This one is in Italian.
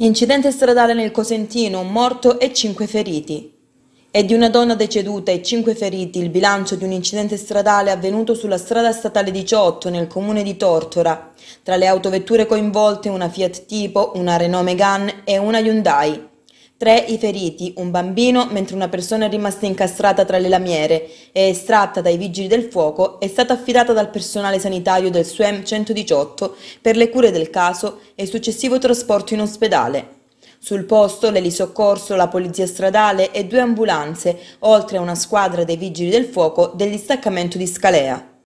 Incidente stradale nel Cosentino, un morto e 5 feriti. È di una donna deceduta e 5 feriti il bilancio di un incidente stradale avvenuto sulla strada statale 18 nel comune di Tortora. Tra le autovetture coinvolte una Fiat Tipo, una Renault Megane e una Hyundai. Tre i feriti, un bambino, mentre una persona è rimasta incastrata tra le lamiere e estratta dai vigili del fuoco, è stata affidata dal personale sanitario del SUEM 118 per le cure del caso e successivo trasporto in ospedale. Sul posto l'elisoccorso, la polizia stradale e due ambulanze, oltre a una squadra dei vigili del fuoco del distaccamento di Scalea.